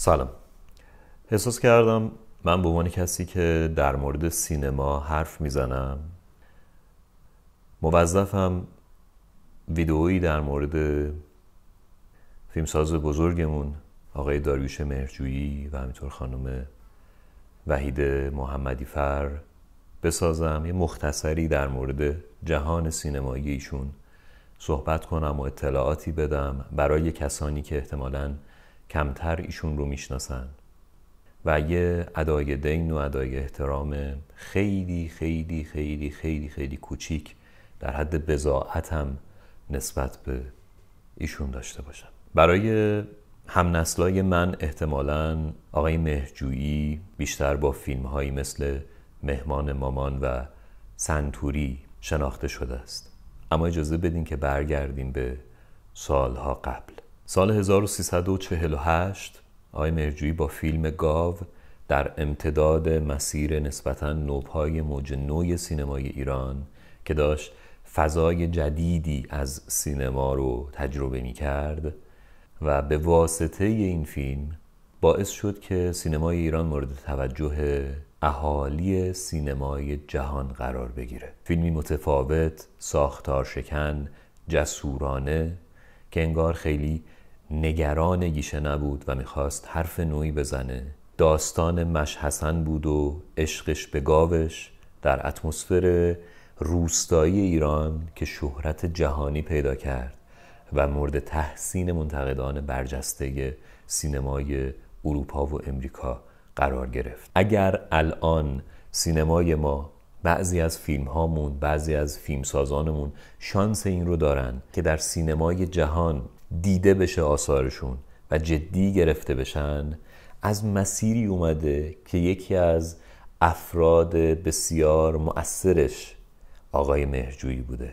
سلام احساس کردم من به عنوان کسی که در مورد سینما حرف میزنم موظفم ویدئویی در مورد فیلمساز بزرگمون آقای داریوش مهرجویی و همینطور خانم وحید محمدی فر بسازم یه مختصری در مورد جهان سینمایی ایشون صحبت کنم و اطلاعاتی بدم برای کسانی که احتمالاً کمتر ایشون رو میشناسن و یه ادای دین و ادای احترام خیلی خیلی خیلی خیلی خیلی کوچیک در حد بزاعت هم نسبت به ایشون داشته باشن برای همنسلای من احتمالا آقای مهجویی بیشتر با فیلم هایی مثل مهمان مامان و سنتوری شناخته شده است اما اجازه بدین که برگردیم به سالها قبل سال 1348 آقای مرجوی با فیلم گاو در امتداد مسیر نسبتا نوپای موج نوی سینمای ایران که داشت فضای جدیدی از سینما رو تجربه می کرد و به واسطه این فیلم باعث شد که سینمای ایران مورد توجه اهالی سینمای جهان قرار بگیره فیلمی متفاوت، ساختار شکن، جسورانه که انگار خیلی نگران گیشه نبود و میخواست حرف نوعی بزنه داستان حسن بود و عشقش به گاوش در اتمسفر روستایی ایران که شهرت جهانی پیدا کرد و مورد تحسین منتقدان برجسته سینمای اروپا و امریکا قرار گرفت اگر الان سینمای ما بعضی از فیلم هامون بعضی از فیلمسازانمون شانس این رو دارن که در سینمای جهان دیده بشه آثارشون و جدی گرفته بشن از مسیری اومده که یکی از افراد بسیار مؤثرش آقای مهرجویی بوده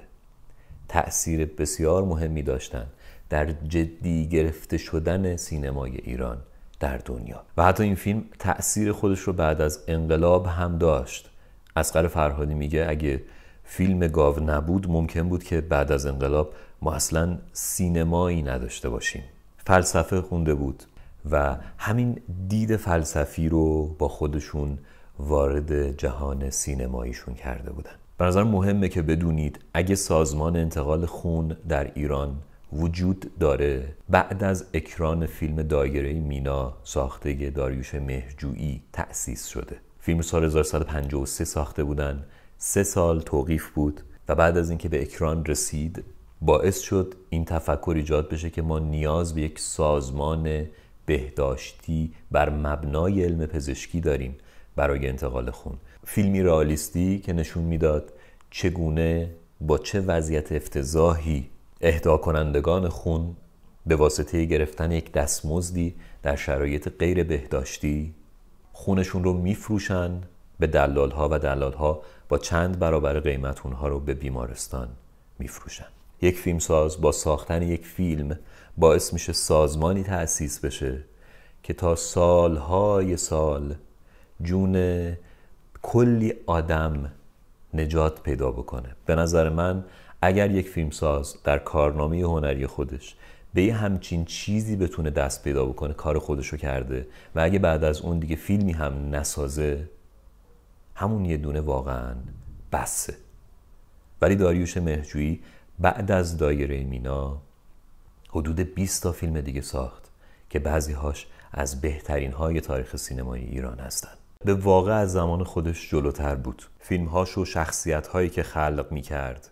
تأثیر بسیار مهمی داشتن در جدی گرفته شدن سینمای ایران در دنیا و حتی این فیلم تأثیر خودش رو بعد از انقلاب هم داشت اسقر فرهادی میگه اگه فیلم گاو نبود ممکن بود که بعد از انقلاب ما اصلا سینمایی نداشته باشیم فلسفه خونده بود و همین دید فلسفی رو با خودشون وارد جهان سینماییشون کرده بودن به نظر مهمه که بدونید اگه سازمان انتقال خون در ایران وجود داره بعد از اکران فیلم دایره مینا ساخته داریوش مهجویی تأسیس شده فیلم سال 1153 ساخته بودن سه سال توقیف بود و بعد از اینکه به اکران رسید باعث شد این تفکر ایجاد بشه که ما نیاز به یک سازمان بهداشتی بر مبنای علم پزشکی داریم برای انتقال خون فیلمی رالیستی که نشون میداد چگونه با چه وضعیت افتضاحی اهدا کنندگان خون به واسطه گرفتن یک دستمزدی در شرایط غیر بهداشتی خونشون رو میفروشن به دلالها و دلالها با چند برابر قیمت اونها رو به بیمارستان میفروشن یک فیلمساز با ساختن یک فیلم باعث میشه سازمانی تأسیس بشه که تا سالهای سال جون کلی آدم نجات پیدا بکنه به نظر من اگر یک فیلمساز در کارنامه هنری خودش به یه همچین چیزی بتونه دست پیدا بکنه کار خودشو کرده و اگه بعد از اون دیگه فیلمی هم نسازه همون یه دونه واقعا بسه ولی داریوش مهجویی بعد از دایره مینا حدود 20 تا فیلم دیگه ساخت که بعضی هاش از بهترین های تاریخ سینمای ایران هستند. به واقع از زمان خودش جلوتر بود فیلم هاش و شخصیت هایی که خلق می کرد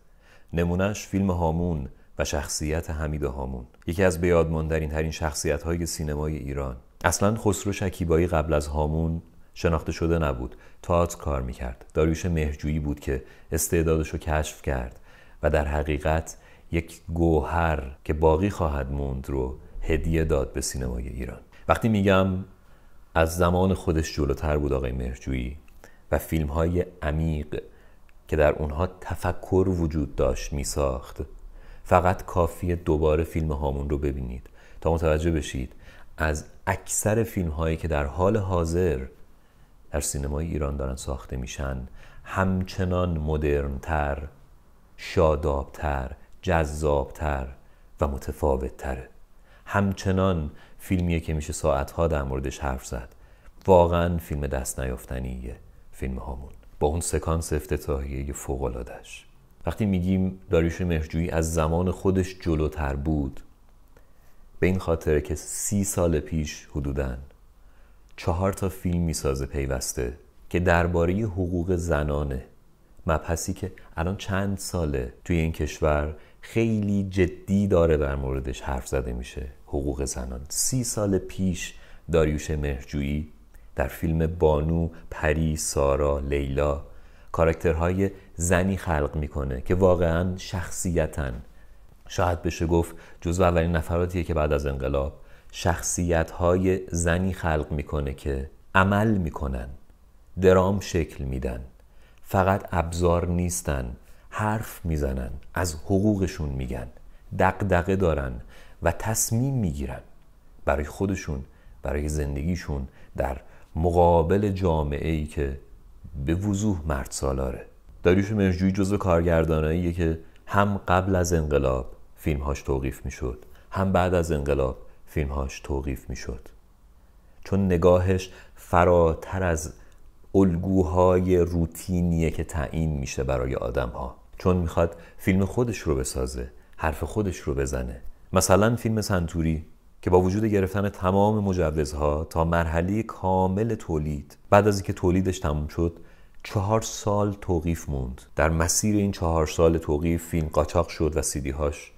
نمونهش فیلم هامون و شخصیت حمید هامون یکی از بیادماندرین ترین شخصیت های سینمای ایران اصلا خسرو شکیبایی قبل از هامون شناخته شده نبود تاعت کار میکرد داریوش مهرجویی بود که استعدادش رو کشف کرد و در حقیقت یک گوهر که باقی خواهد موند رو هدیه داد به سینمای ایران وقتی میگم از زمان خودش جلوتر بود آقای مهرجویی و فیلم های عمیق که در اونها تفکر وجود داشت میساخت فقط کافیه دوباره فیلم هامون رو ببینید تا متوجه بشید از اکثر فیلم هایی که در حال حاضر در سینمای ایران دارن ساخته میشن همچنان مدرنتر شادابتر جذابتر و متفاوتتره همچنان فیلمیه که میشه ساعتها در موردش حرف زد واقعا فیلم دست نیافتنیه فیلم هامون با اون سکانس افتتاحیه فوقالعادهش وقتی میگیم داریش مهرجویی از زمان خودش جلوتر بود به این خاطر که سی سال پیش حدوداً چهار تا فیلم میسازه پیوسته که درباره حقوق زنانه مبحثی که الان چند ساله توی این کشور خیلی جدی داره در موردش حرف زده میشه حقوق زنان سی سال پیش داریوش مهرجویی در فیلم بانو، پری، سارا، لیلا کاراکترهای زنی خلق میکنه که واقعا شخصیتن شاید بشه گفت جزو اولین نفراتیه که بعد از انقلاب شخصیتهای زنی خلق میکنه که عمل میکنن درام شکل میدن فقط ابزار نیستن حرف میزنن از حقوقشون میگن دقدقه دارن و تصمیم میگیرن برای خودشون برای زندگیشون در مقابل جامعه ای که به وضوح مرد سالاره داریوش مرجوی جزو کارگردانایی که هم قبل از انقلاب فیلمهاش توقیف میشد هم بعد از انقلاب فیلمهاش توقیف میشد چون نگاهش فراتر از الگوهای روتینیه که تعیین میشه برای آدم ها چون میخواد فیلم خودش رو بسازه حرف خودش رو بزنه مثلا فیلم سنتوری که با وجود گرفتن تمام مجوزها تا مرحله کامل تولید بعد از اینکه تولیدش تموم شد چهار سال توقیف موند در مسیر این چهار سال توقیف فیلم قاچاق شد و سیدی هاش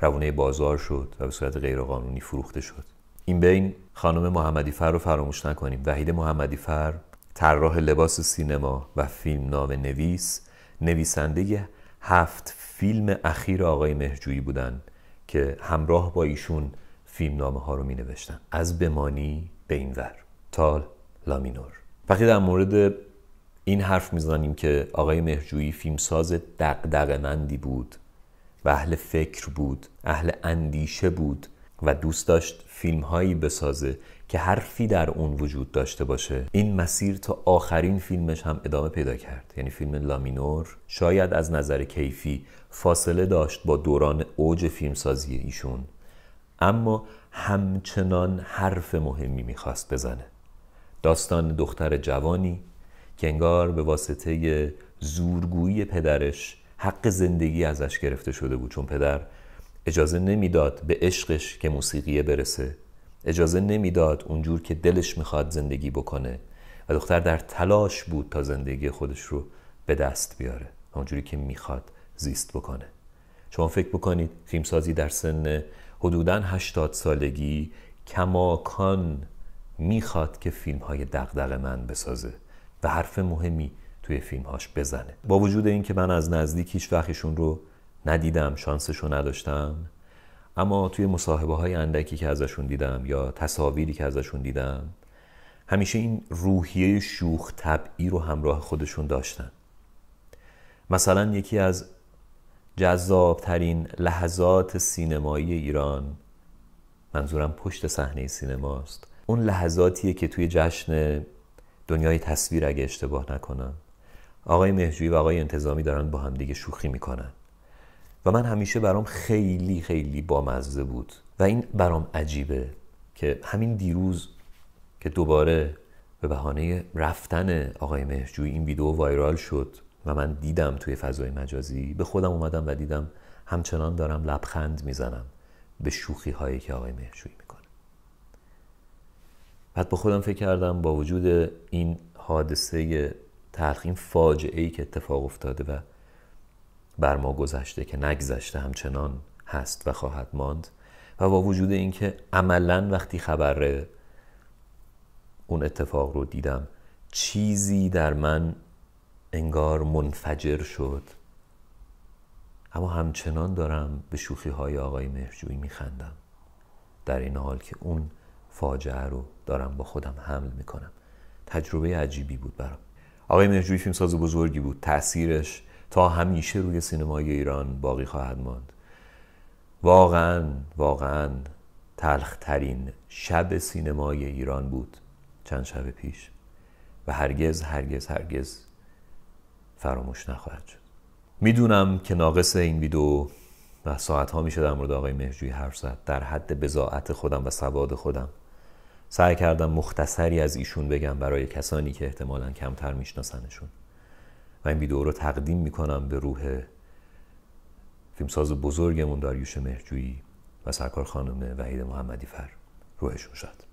روانه بازار شد و به صورت غیرقانونی فروخته شد این بین خانم محمدی فر رو فراموش نکنیم وحید محمدی فر طراح لباس سینما و فیلم نام نویس نویسنده هفت فیلم اخیر آقای مهجویی بودن که همراه با ایشون فیلم نامه ها رو می نوشتن از بمانی به اینور تال لامینور وقتی در مورد این حرف میزنیم که آقای مهجویی فیلمساز مندی بود و اهل فکر بود اهل اندیشه بود و دوست داشت فیلم هایی بسازه که حرفی در اون وجود داشته باشه این مسیر تا آخرین فیلمش هم ادامه پیدا کرد یعنی فیلم لامینور شاید از نظر کیفی فاصله داشت با دوران اوج فیلمسازی ایشون اما همچنان حرف مهمی میخواست بزنه داستان دختر جوانی که انگار به واسطه زورگویی پدرش حق زندگی ازش گرفته شده بود چون پدر اجازه نمیداد به عشقش که موسیقیه برسه اجازه نمیداد اونجور که دلش میخواد زندگی بکنه و دختر در تلاش بود تا زندگی خودش رو به دست بیاره اونجوری که میخواد زیست بکنه شما فکر بکنید فیلمسازی در سن حدوداً 80 سالگی کماکان میخواد که فیلم های دقدق من بسازه و حرف مهمی توی فیلم هاش بزنه با وجود اینکه من از نزدیک هیچ وقتشون رو ندیدم شانسشون نداشتم اما توی مصاحبه های اندکی که ازشون دیدم یا تصاویری که ازشون دیدم همیشه این روحیه شوخ طبعی رو همراه خودشون داشتن مثلا یکی از جذابترین لحظات سینمایی ایران منظورم پشت صحنه سینماست اون لحظاتیه که توی جشن دنیای تصویر اگه اشتباه نکنم آقای مهجوی و آقای انتظامی دارن با هم دیگه شوخی میکنن و من همیشه برام خیلی خیلی بامزه بود و این برام عجیبه که همین دیروز که دوباره به بهانه رفتن آقای مهرجویی این ویدیو وایرال شد و من دیدم توی فضای مجازی به خودم اومدم و دیدم همچنان دارم لبخند میزنم به شوخی هایی که آقای مهرجویی میکنه بعد به خودم فکر کردم با وجود این حادثه تلخ فاجعه ای که اتفاق افتاده و بر ما گذشته که نگذشته همچنان هست و خواهد ماند و با وجود اینکه عملا وقتی خبر اون اتفاق رو دیدم چیزی در من انگار منفجر شد اما همچنان دارم به شوخی های آقای مهرجویی میخندم در این حال که اون فاجعه رو دارم با خودم حمل میکنم تجربه عجیبی بود برام آقای مهرجویی فیلمساز بزرگی بود تاثیرش تا همیشه روی سینمای ایران باقی خواهد ماند واقعا واقعا تلخترین شب سینمای ایران بود چند شب پیش و هرگز هرگز هرگز فراموش نخواهد شد میدونم که ناقص این ویدیو و ساعت ها میشه در مورد آقای مهجوی حرف زد در حد بزاعت خودم و سواد خودم سعی کردم مختصری از ایشون بگم برای کسانی که احتمالا کمتر میشناسنشون من این رو تقدیم میکنم به روح فیلمساز بزرگمون داریوش مهرجویی و سرکار خانم وحید محمدی فر روحشون شد